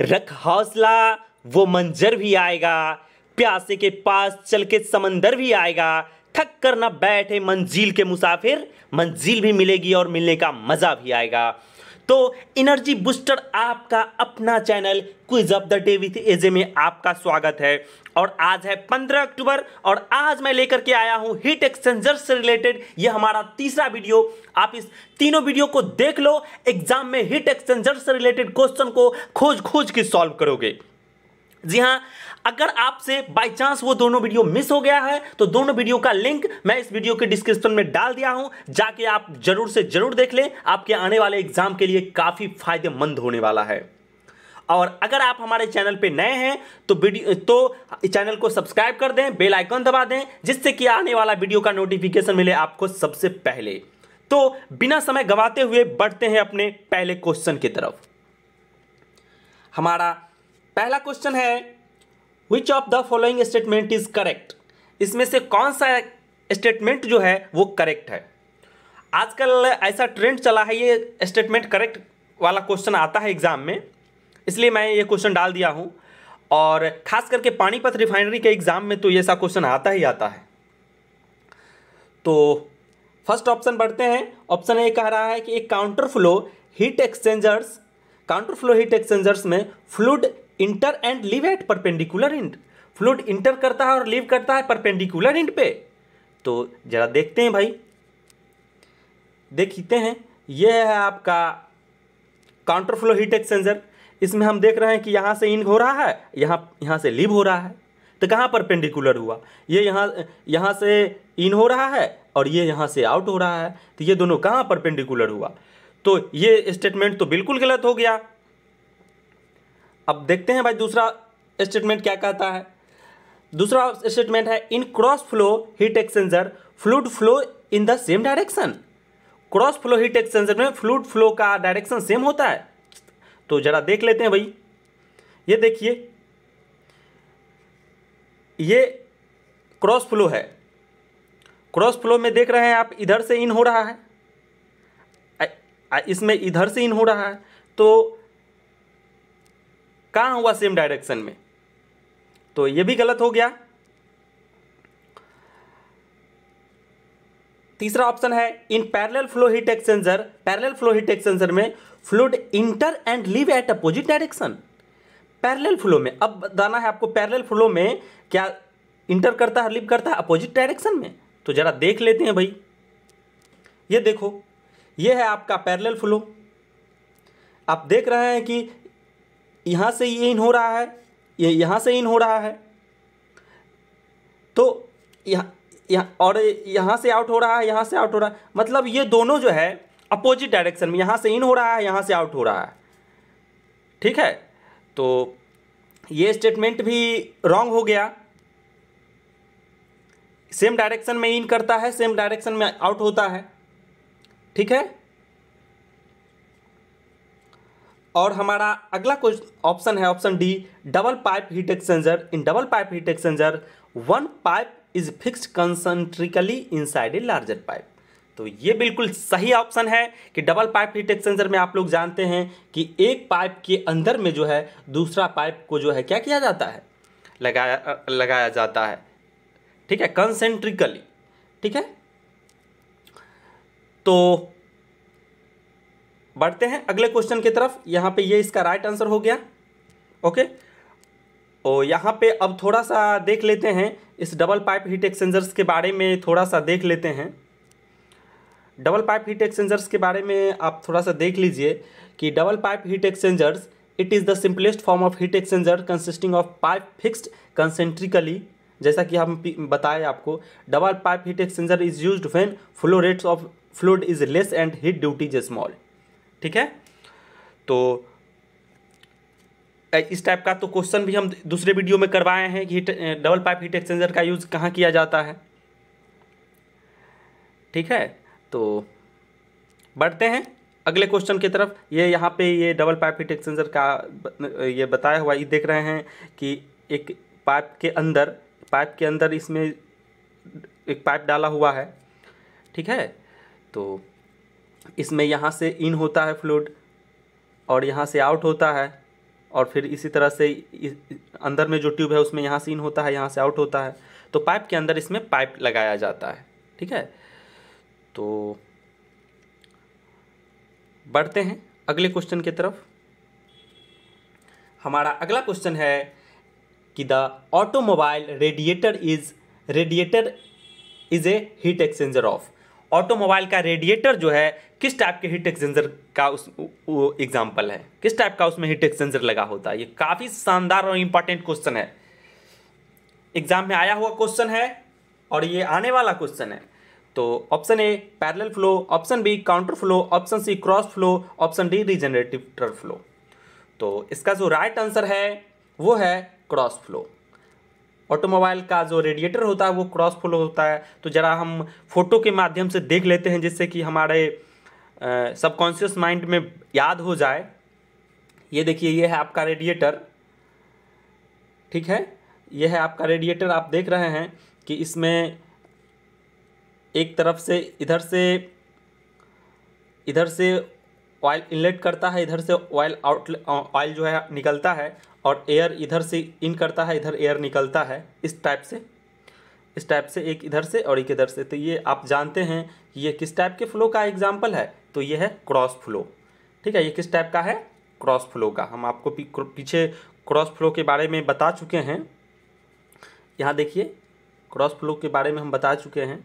रख हौसला वो मंजर भी आएगा प्यासे के पास चल के समंदर भी आएगा थक कर ना बैठे मंजिल के मुसाफिर मंजिल भी मिलेगी और मिलने का मज़ा भी आएगा तो एनर्जी बूस्टर आपका अपना channel quiz of the day with AJ में आपका स्वागत है और आज है 15 अक्टूबर और आज मैं लेकर के आया हूं हीट एक्सचेंजर से रिलेटेड यह हमारा तीसरा वीडियो आप इस तीनों वीडियो को देख लो एग्जाम में हीट एक्सचेंजर से रिलेटेड क्वेश्चन को खोज खोज के सॉल्व करोगे जी हाँ अगर आपसे बाय चांस वो दोनों वीडियो मिस हो गया है तो दोनों वीडियो का लिंक मैं इस वीडियो के डिस्क्रिप्शन में डाल दिया हूं जाके आप जरूर से जरूर देख लें आपके आने वाले एग्जाम के लिए काफ़ी फायदेमंद होने वाला है और अगर आप हमारे चैनल पे नए हैं तो वीडियो तो चैनल को सब्सक्राइब कर दें बेल आइकन दबा दें जिससे कि आने वाला वीडियो का नोटिफिकेशन मिले आपको सबसे पहले तो बिना समय गंवाते हुए बढ़ते हैं अपने पहले क्वेश्चन की तरफ हमारा पहला क्वेश्चन है which of the following statement is correct इसमें से कौन सा स्टेटमेंट जो है वो करेक्ट है आजकल ऐसा ट्रेंड चला है ये स्टेटमेंट करेक्ट वाला क्वेश्चन आता है एग्ज़ाम में इसलिए मैं ये क्वेश्चन डाल दिया हूँ और ख़ास करके पानीपत रिफाइनरी के एग्ज़ाम में तो ये सा क्वेश्चन आता ही आता है तो फर्स्ट ऑप्शन बढ़ते हैं ऑप्शन ए कह रहा है कि एक counter flow heat exchangers counter flow heat exchangers में fluid enter and leave at perpendicular end fluid enter करता है और लिव करता है परपेंडिकुलर इंड पे तो ज़रा देखते हैं भाई देखते हैं यह है आपका काउंटर फ्लो हीट एक्सचेंजर इसमें हम देख रहे हैं कि यहाँ से इन हो रहा है यहाँ यहाँ से लिव हो रहा है तो कहाँ पर पेंडिकुलर हुआ ये यह यहाँ यहाँ से इन हो रहा है और ये यह यहाँ से आउट हो रहा है तो ये दोनों कहाँ पर पेंडिकुलर हुआ तो ये स्टेटमेंट तो बिल्कुल गलत हो गया अब देखते हैं भाई दूसरा स्टेटमेंट क्या कहता है दूसरा स्टेटमेंट है in cross flow heat exchanger fluid flow in the same direction cross flow heat exchanger में फ्लूड फ्लो का डायरेक्शन सेम होता है तो जरा देख लेते हैं भाई ये देखिए ये क्रॉस फ्लो है क्रॉस फ्लो में देख रहे हैं आप इधर से इन हो रहा है इसमें इधर से इन हो रहा है तो कहाँ हुआ सेम डायरेक्शन में तो ये भी गलत हो गया तीसरा ऑप्शन है in parallel flow heat exchanger parallel flow heat exchanger में fluid enter and leave at opposite direction parallel flow में अब बताना है आपको पैरेलल फ्लो में क्या इंटर करता है लिव करता है अपोजिट डायरेक्शन में तो जरा देख लेते हैं भाई ये देखो ये है आपका पैरेलल फ्लो आप देख रहे हैं कि यहाँ से ये इन हो रहा है ये यहाँ से इन हो रहा है तो यहाँ यहाँ और यहाँ से आउट हो रहा है यहाँ से आउट हो रहा है मतलब ये दोनों जो है अपोजिट डायरेक्शन में यहाँ से इन हो रहा है यहाँ से आउट हो रहा है ठीक है तो ये स्टेटमेंट भी रॉन्ग हो गया सेम डायरेक्शन में इन करता है सेम डायरेक्शन में आउट होता है ठीक है और हमारा अगला क्वेश्चन ऑप्शन है option D double pipe heat exchanger in double pipe heat exchanger one pipe is fixed concentrically inside a larger pipe तो ये बिल्कुल सही ऑप्शन है कि डबल पाइप हीट एक्सचेंजर में आप लोग जानते हैं कि एक पाइप के अंदर में जो है दूसरा पाइप को जो है क्या किया जाता है लगाया लगाया जाता है ठीक है कंसेंट्रिकली ठीक है तो बढ़ते हैं अगले क्वेश्चन की तरफ यहाँ पे ये इसका राइट आंसर हो गया ओके और यहाँ पे अब थोड़ा सा देख लेते हैं इस डबल पाइप हीट एक्सचेंजर्स के बारे में थोड़ा सा देख लेते हैं डबल पाइप हीट एक्सचेंजर्स के बारे में आप थोड़ा सा देख लीजिए कि double pipe heat exchangers it is the simplest form of heat exchanger consisting of pipe fixed concentrically जैसा कि हम बताए आपको double pipe heat exchanger is use when flow rates of fluid is less and heat duty is small ठीक है तो इस type का तो क्वेश्चन भी हम दूसरे वीडियो में करवाए हैं कि डबल पाइप हीट एक्सचेंजर का यूज़ कहाँ किया जाता है ठीक है तो बढ़ते हैं अगले क्वेश्चन की तरफ ये यहाँ पे ये डबल पाइप हीट एक्सचेंजर का ये बताया हुआ ये देख रहे हैं कि एक पाइप के अंदर पाइप के अंदर इसमें एक पाइप डाला हुआ है ठीक है तो इसमें यहाँ से इन होता है फ्लूड और यहाँ से आउट होता है और फिर इसी तरह से इस अंदर में जो ट्यूब है उसमें यहाँ से इन होता है यहाँ से आउट होता है तो पाइप के अंदर इसमें पाइप लगाया जाता है ठीक है तो बढ़ते हैं अगले क्वेश्चन की तरफ हमारा अगला क्वेश्चन है कि the automobile radiator is radiator is a heat exchanger of automobile का रेडिएटर जो है किस टाइप के हीट एक्सचेंजर का उस एग्जाम्पल है किस टाइप का उसमें हीट एक्सचेंजर लगा होता है ये काफ़ी शानदार और इम्पॉर्टेंट क्वेश्चन है एग्जाम में आया हुआ क्वेश्चन है और ये आने वाला क्वेश्चन है तो option A parallel flow option B counter flow option C cross flow option D regenerative turf flow तो इसका जो राइट आंसर है वो है क्रॉस फ्लो ऑटोमोबाइल का जो रेडिएटर होता है वो क्रॉस फ्लो होता है तो ज़रा हम फोटो के माध्यम से देख लेते हैं जिससे कि हमारे सबकॉन्शियस माइंड में याद हो जाए ये देखिए ये है आपका रेडिएटर ठीक है ये है आपका रेडिएटर आप देख रहे हैं कि इसमें एक तरफ से इधर से इधर से ऑयल इनलेट करता है इधर से ऑयल आउटलेट ऑयल जो है निकलता है और एयर इधर से इन करता है इधर एयर निकलता है इस टाइप से इस टाइप से एक इधर से और एक इधर से तो ये आप जानते हैं ये किस टाइप के फ्लो का एग्जाम्पल है तो ये है क्रॉस फ्लो ठीक है ये किस टाइप का है क्रॉस फ्लो का हम आपको पीछे क्रॉस फ्लो के बारे में बता चुके हैं यहाँ देखिए क्रॉस फ्लो के बारे में हम बता चुके हैं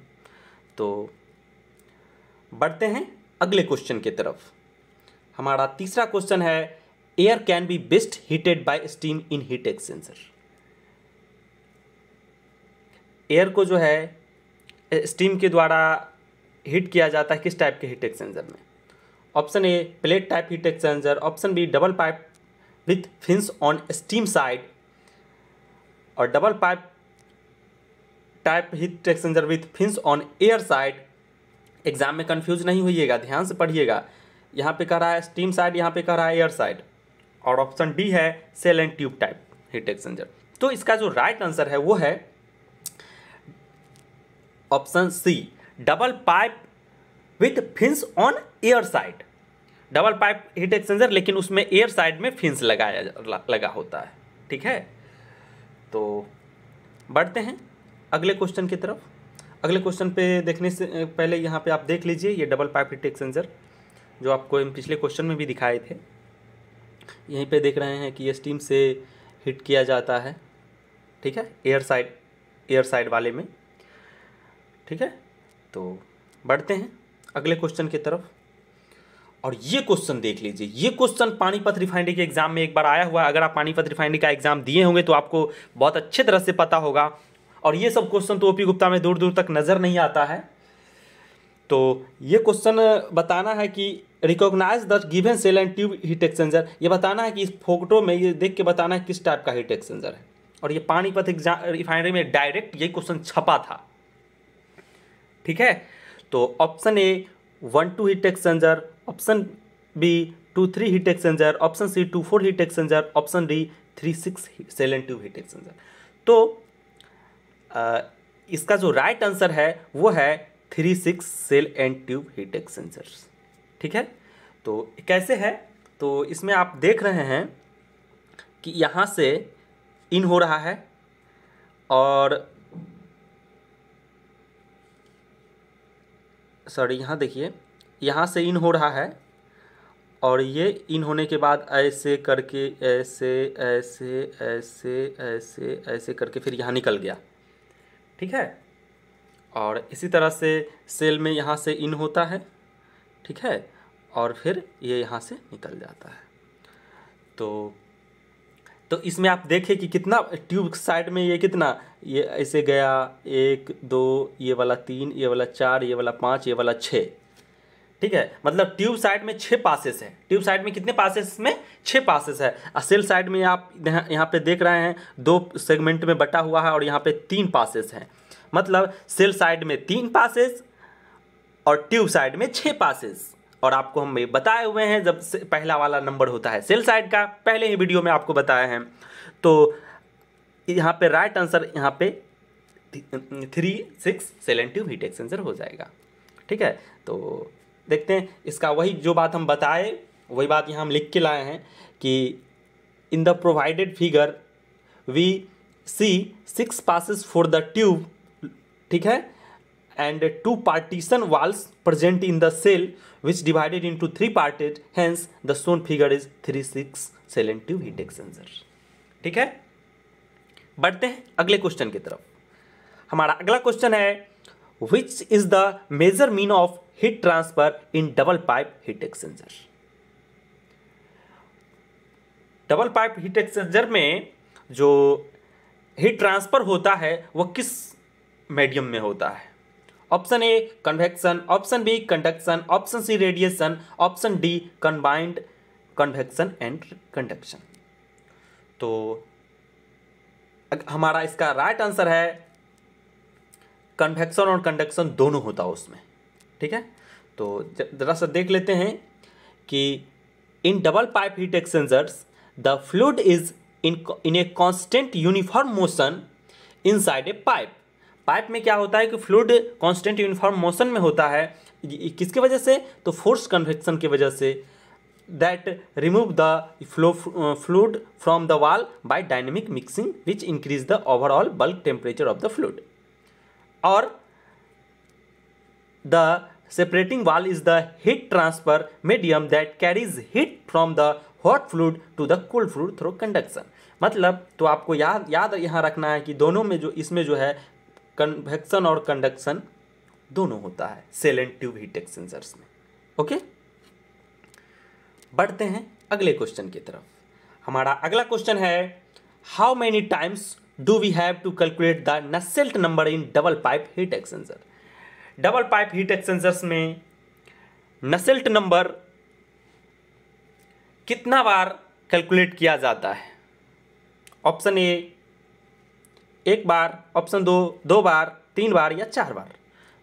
तो बढ़ते हैं अगले क्वेश्चन की तरफ हमारा तीसरा क्वेश्चन है air can be best heated by steam in heat exchanger air को जो है स्टीम के द्वारा हीट किया जाता है किस टाइप के हीट एक्सचेंजर में option A plate type heat exchanger option B double pipe with fins on steam side और double pipe type heat exchanger with fins on air side exam में कंफ्यूज नहीं होइएगा ध्यान से पढ़िएगा यहाँ पे कह रहा है स्टीम साइड यहाँ पे कह रहा है एयर साइड और ऑप्शन बी है shell and tube type heat exchanger तो इसका जो राइट आंसर है वो है option C double pipe with fins on air side double pipe heat exchanger लेकिन उसमें एयर साइड में फिंस लगाया लगा होता है ठीक है तो बढ़ते हैं अगले क्वेश्चन की तरफ अगले क्वेश्चन पे देखने से पहले यहाँ पे आप देख लीजिए ये डबल पाइप हीट एक्सचेंजर जो आपको पिछले क्वेश्चन में भी दिखाए थे यहीं पे देख रहे हैं कि ये स्टीम से हिट किया जाता है ठीक है एयर साइड एयर साइड वाले में ठीक है तो बढ़ते हैं अगले क्वेश्चन की तरफ और ये क्वेश्चन देख लीजिए ये क्वेश्चन पानीपत रिफाइनरी के एग्जाम में एक बार आया हुआ है अगर आप पानीपत रिफाइनरी का एग्जाम दिए होंगे तो आपको बहुत अच्छे तरह से पता होगा और ये सब क्वेश्चन तो ओपी गुप्ता में दूर दूर तक नज़र नहीं आता है तो ये क्वेश्चन बताना है कि recognise the given shell and tube heat exchanger ये बताना है कि इस फोटो में ये देख के बताना है किस टाइप का हीट एक्सचेंजर है और ये पानीपत रिफाइनरी में डायरेक्ट ये क्वेश्चन छपा था ठीक है तो option A one two heat exchanger option B two three heat exchanger option C two four heat exchanger option D three six shell and tube heat exchanger तो आ, इसका जो राइट right आंसर है वो है three six shell and tube heat exchangers ठीक है तो कैसे है तो इसमें आप देख रहे हैं कि यहाँ से इन हो रहा है और सॉरी यहाँ देखिए यहाँ से इन हो रहा है और ये इन होने के बाद ऐसे करके ऐसे ऐसे ऐसे ऐसे ऐसे करके फिर यहाँ निकल गया ठीक है और इसी तरह से सेल में यहाँ से इन होता है ठीक है और फिर ये यहाँ से निकल जाता है तो तो इसमें आप देखें कि कितना ट्यूब साइड में ये कितना ये ऐसे गया एक दो ये वाला तीन ये वाला चार ये वाला पाँच ये वाला छः ठीक है मतलब ट्यूब साइड में छः पासेस हैं ट्यूब साइड में कितने पासेस में छः पासेस है और सेल साइड में आप यहाँ पे देख रहे हैं दो सेगमेंट में बटा हुआ है और यहाँ पे तीन पासेस हैं मतलब सेल साइड में तीन पासेस और ट्यूब साइड में छः पासिस और आपको हम बताए हुए हैं जब पहला वाला नंबर होता है सेल साइड का पहले ही वीडियो में आपको बताए हैं तो यहाँ पे राइट आंसर यहाँ पे three six shell and tube heat exchanger हो जाएगा ठीक है तो देखते हैं इसका वही जो बात हम बताए वही बात यहाँ हम लिख के लाए हैं कि in the provided figure we see six passes for the tube ठीक है and two partition walls present in the cell which divided into three parted hence the shown figure is three six shell and tube heat ठीक है बढ़ते हैं अगले question की तरफ हमारा अगला क्वेश्चन है which is the major mean of heat transfer in double pipe heat exchanger double pipe heat exchanger में जो हीट ट्रांसफर होता है वो किस मीडियम में होता है option A convection option B conduction option C radiation option D combined convection and conduction तो हमारा इसका राइट आंसर है कन्वेक्शन और कंडक्शन दोनों होता है उसमें ठीक है तो जरा सा देख लेते हैं कि in double pipe heat exchangers the fluid is in in a constant uniform motion inside a pipe pipe में क्या होता है कि फ्लूड कांस्टेंट यूनिफॉर्म मोशन में होता है किसकी वजह से तो फोर्स कन्वेक्शन की वजह से that remove the flow fluid from the wall by dynamic mixing which increase the overall bulk temperature of the fluid और the separating wall is the heat transfer medium that carries heat from the hot fluid to the cold fluid through conduction मतलब तो आपको याद याद यहाँ रखना है कि दोनों में जो इसमें जो है कन्वेक्शन और कंडक्शन दोनों होता है shell and tube heat exchangers में ओके बढ़ते हैं अगले क्वेश्चन की तरफ हमारा अगला क्वेश्चन है how many times do we have to calculate the Nusselt number in double pipe heat exchanger double pipe heat exchangers में नसेल्ट नंबर कितना बार कैलकुलेट किया जाता है ऑप्शन ए एक बार ऑप्शन दो दो बार तीन बार या चार बार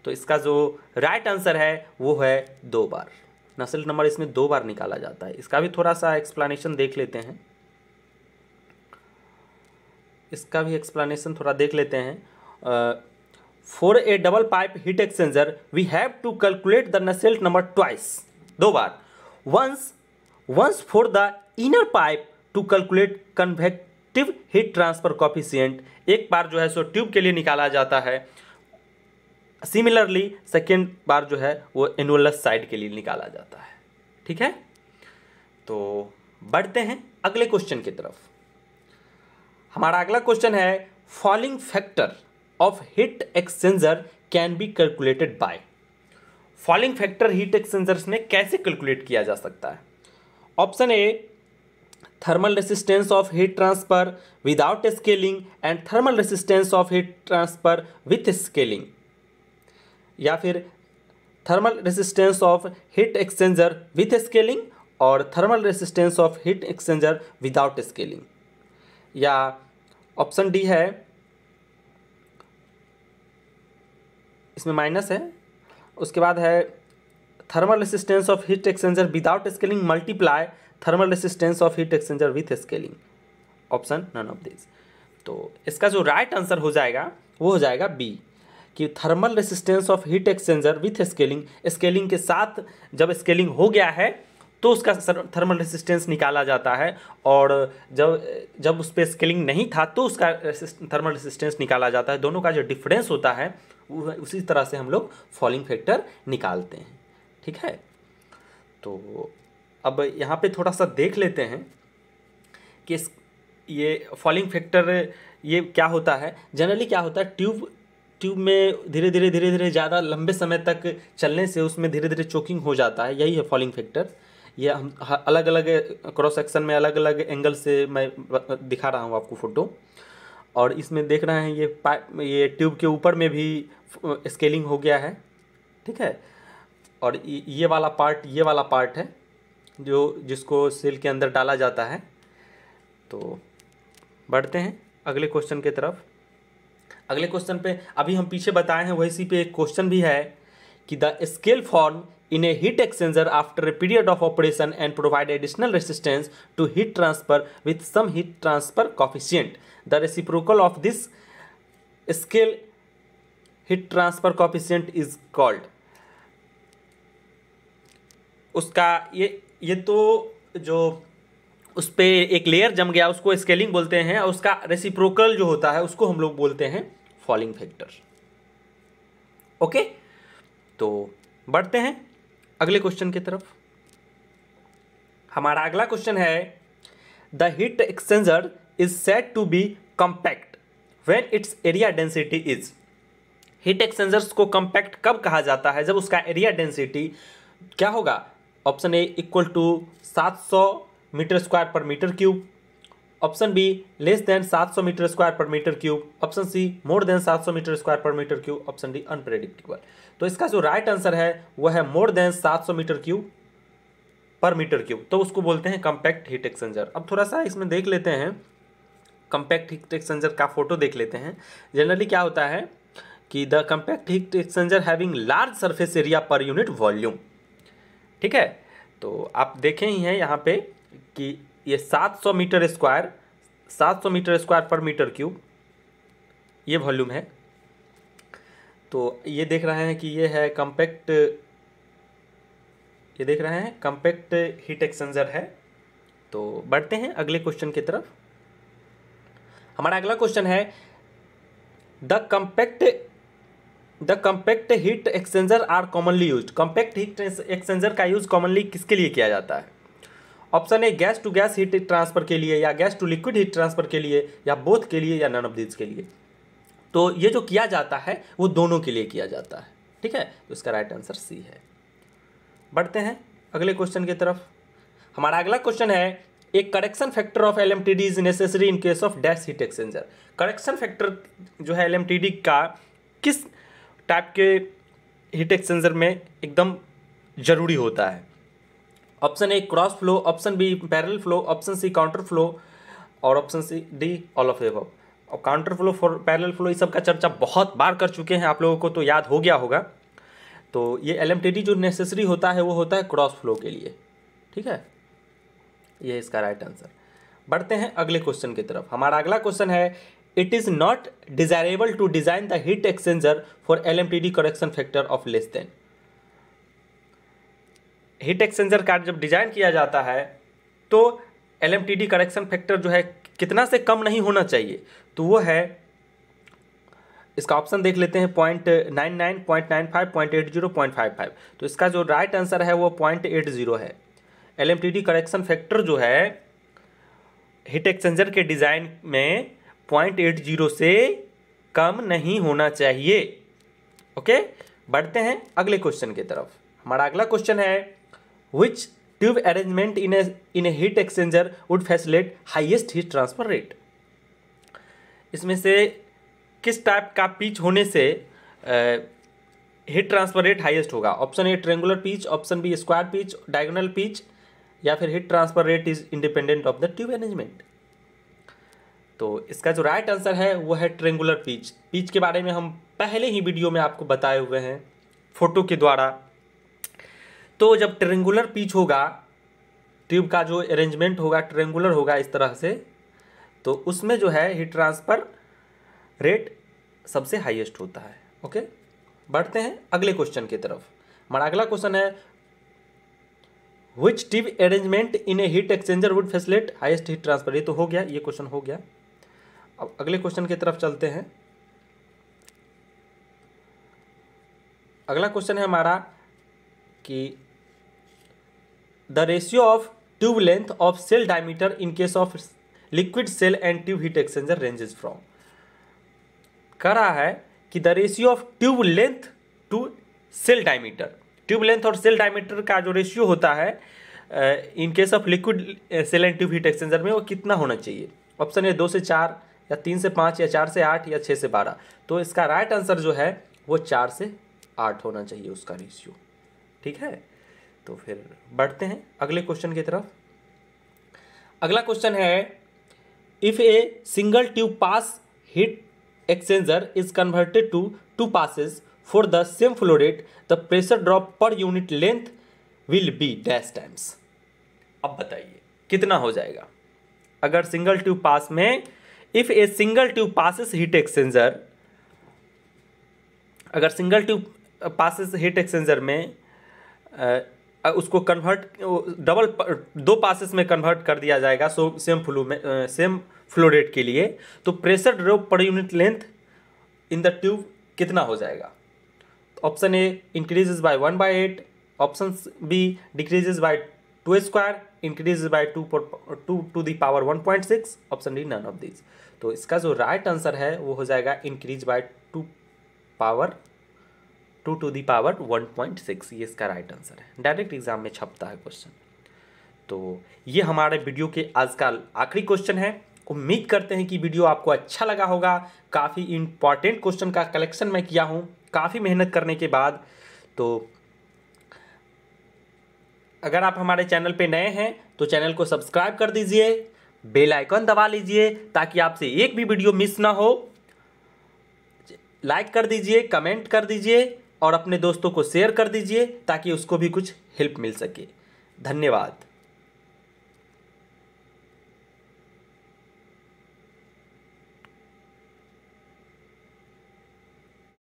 तो इसका जो राइट आंसर है वो है दो बार नसल नंबर इसमें दो बार निकाला जाता है इसका भी थोड़ा सा एक्सप्लानेशन देख लेते हैं इसका भी एक्सप्लानेशन थोड़ा देख लेते हैं for a double pipe heat exchanger we have to calculate the Nusselt number twice दो बार once once for the inner pipe to calculate convect reactive heat transfer coefficient एक बार जो है सो ट्यूब के लिए निकाला जाता है सिमिलरली सेकेंड बार जो है वो एनुअलस साइड के लिए निकाला जाता है ठीक है तो बढ़ते हैं अगले क्वेश्चन की तरफ हमारा अगला क्वेश्चन है fouling factor of heat exchanger can be calculated by fouling factor heat exchangers में कैसे कैलकुलेट किया जा सकता है option A thermal resistance of heat transfer without scaling and thermal resistance of heat transfer with scaling या फिर thermal resistance of heat exchanger with scaling और thermal resistance of heat exchanger without scaling या option D है इसमें minus है उसके बाद है thermal resistance of heat exchanger without scaling multiply thermal resistance of heat exchanger with scaling option none of this तो इसका जो राइट आंसर हो जाएगा वो हो जाएगा बी कि thermal resistance of heat exchanger with scaling scaling के साथ जब स्केलिंग हो गया है तो उसका थर्मल रेसिस्टेंस निकाला जाता है और जब जब उस पर स्केलिंग नहीं था तो उसका थर्मल रेसिस्टेंस निकाला जाता है दोनों का जो डिफरेंस होता है उसी तरह से हम लोग फॉलिंग फैक्टर निकालते हैं ठीक है तो अब यहाँ पे थोड़ा सा देख लेते हैं कि ये फॉलिंग फैक्टर ये क्या होता है जनरली क्या होता है ट्यूब ट्यूब में धीरे धीरे धीरे धीरे ज़्यादा लंबे समय तक चलने से उसमें धीरे धीरे चोकिंग हो जाता है यही है फॉलिंग फैक्टर ये हम अलग अलग क्रॉस सेक्शन में अलग अलग एंगल से मैं दिखा रहा हूँ आपको फ़ोटो और इसमें देख रहे हैं ये पाइप ये ट्यूब के ऊपर में भी स्केलिंग हो गया है ठीक है और ये वाला पार्ट ये वाला पार्ट है जो जिसको सेल के अंदर डाला जाता है तो बढ़ते हैं अगले क्वेश्चन की तरफ अगले क्वेश्चन पे अभी हम पीछे बताए हैं वैसी पे एक क्वेश्चन भी है कि the scale form in a heat exchanger after a period of operation and provide additional resistance to heat transfer with some heat transfer coefficient the reciprocal of this scale heat transfer coefficient is called उसका ये ये तो जो उस पर एक layer जम गया उसको स्केलिंग बोलते हैं और उसका रेसिप्रोकल जो होता है उसको हम लोग बोलते हैं फॉलिंग फैक्टर ओके तो बढ़ते हैं अगले क्वेश्चन की तरफ हमारा अगला क्वेश्चन है the heat exchanger is said to be compact when its area density is heat exchangers को कंपैक्ट कब कहा जाता है जब उसका एरिया डेंसिटी क्या होगा ऑप्शन ए इक्वल टू सात सौ metre square per metre cube option B less than सात सौ metre square per metre cube option C more than सात सौ metre square per metre cube option D unpredictable तो इसका जो राइट आंसर है वह है मोर देन सात सौ metre cube per metre cube तो उसको बोलते हैं कम्पैक्ट हीट एक्सचेंजर अब थोड़ा सा इसमें देख लेते हैं कम्पैक्ट हीट एक्सचेंजर का फोटो देख लेते हैं जनरली क्या होता है कि the compact heat exchanger having large surface area per unit volume ठीक है तो आप देखें ही हैं यहाँ पे कि ये 700 metre square 700 metre square per metre cube ये वॉल्यूम है तो ये देख रहे हैं कि ये है कम्पैक्ट ये देख रहे हैं कम्पैक्ट हीट एक्सचेंजर है तो बढ़ते हैं अगले क्वेश्चन की तरफ हमारा अगला क्वेश्चन है the compact the compact heat exchanger are commonly use compact heat exchanger का यूज़ कॉमनली किसके लिए किया जाता है option A gas to gas heat transfer के लिए या gas to liquid heat transfer के लिए या बोथ के लिए या नन ऑफ दिस के लिए तो ये जो किया जाता है वो दोनों के लिए किया जाता है ठीक है तो इसका राइट आंसर सी है बढ़ते हैं अगले क्वेश्चन की तरफ हमारा अगला क्वेश्चन है a correction factor of L M T D is necessary in case of dash heat exchanger correction factor जो है एल एम टी डी का किस टाइप के हीट एक्सचेंजर में एकदम ज़रूरी होता है option A cross flow option B parallel flow option C counter flow और option C D all of above और counter flow for parallel flow इस सब का चर्चा बहुत बार कर चुके हैं आप लोगों को तो याद हो गया होगा तो ये एल जो नेसेसरी होता है वो होता है क्रॉस फ्लो के लिए ठीक है ये इसका राइट आंसर बढ़ते हैं अगले क्वेश्चन की तरफ हमारा अगला क्वेश्चन है it is not desirable to design the heat exchanger for LMTD correction factor of less than. Heat exchanger कार्ड जब डिज़ाइन किया जाता है तो एल करेक्शन फैक्टर जो है कितना से कम नहीं होना चाहिए तो वो है इसका ऑप्शन देख लेते हैं point nine nine point nine five point eight zero point five five तो इसका जो राइट आंसर है वो पॉइंट एट जीरो है एल करेक्शन फैक्टर जो है हीट एक्सचेंजर के डिज़ाइन में पॉइंट एट जीरो से कम नहीं होना चाहिए ओके बढ़ते हैं अगले क्वेश्चन की तरफ हमारा अगला क्वेश्चन है which tube arrangement in in heat exchanger would facilitate highest heat transfer rate इसमें से किस टाइप का पीच होने से हीट ट्रांसफर रेट हाइएस्ट होगा option A triangular pitch option B square pitch diagonal pitch या फिर heat transfer rate is independent of the tube arrangement तो इसका जो राइट आंसर है वो है ट्रेंगुलर पीच पीच के बारे में हम पहले ही वीडियो में आपको बताए हुए हैं फोटो के द्वारा तो जब ट्रेंगुलर पीच होगा ट्यूब का जो अरेंजमेंट होगा ट्रेंगुलर होगा इस तरह से तो उसमें जो है हीट ट्रांसफ़र रेट सबसे हाईएस्ट होता है ओके बढ़ते हैं अगले क्वेश्चन की तरफ हमारा अगला क्वेश्चन है which tube arrangement in a heat exchanger would facilitate highest heat transfer ये तो हो गया ये क्वेश्चन हो गया अब अगले क्वेश्चन की तरफ चलते हैं अगला क्वेश्चन है हमारा कि the ratio of tube length of shell diameter in case of liquid shell and tube heat exchanger ranges from कह रहा है कि the ratio of tube length to shell diameter tube length और सेल डायमीटर का जो ratio होता है in case of liquid shell and tube heat exchanger में वो कितना होना चाहिए ऑप्शन ए दो से चार या तीन से पाँच या चार से आठ या छः से बारह तो इसका राइट आंसर जो है वो चार से आठ होना चाहिए उसका रेशियो ठीक है तो फिर बढ़ते हैं अगले क्वेश्चन की तरफ अगला क्वेश्चन है if a single tube pass heat exchanger is converted to two passes for the same flow rate the pressure drop per unit length will be dash times अब बताइए कितना हो जाएगा अगर सिंगल ट्यूब पास में if a single tube passes heat exchanger अगर single tube passes heat exchanger में आ, uh, uh, उसको कन्वर्ट डबल दो पासिस में कन्वर्ट कर दिया जाएगा सो सेम फ्लो में आ, सेम फ्लो रेट के लिए तो pressure drop per unit length in the tube कितना हो जाएगा option A increase by one by eight option B decreases by two square increase by two two to the power one point six option D none of this तो इसका जो right answer है वो हो जाएगा increase by two power two to the power one point six ये इसका right answer है डायरेक्ट एग्जाम में छपता है क्वेश्चन तो ये हमारे वीडियो के आज का आखिरी क्वेश्चन है उम्मीद करते हैं कि वीडियो आपको अच्छा लगा होगा काफ़ी इम्पॉर्टेंट क्वेश्चन का कलेक्शन मैं किया हूँ काफ़ी मेहनत करने के बाद तो अगर आप हमारे चैनल पे नए हैं तो चैनल को सब्सक्राइब कर दीजिए बेल आइकन दबा लीजिए ताकि आपसे एक भी वीडियो मिस ना हो लाइक कर दीजिए कमेंट कर दीजिए और अपने दोस्तों को शेयर कर दीजिए ताकि उसको भी कुछ हेल्प मिल सके धन्यवाद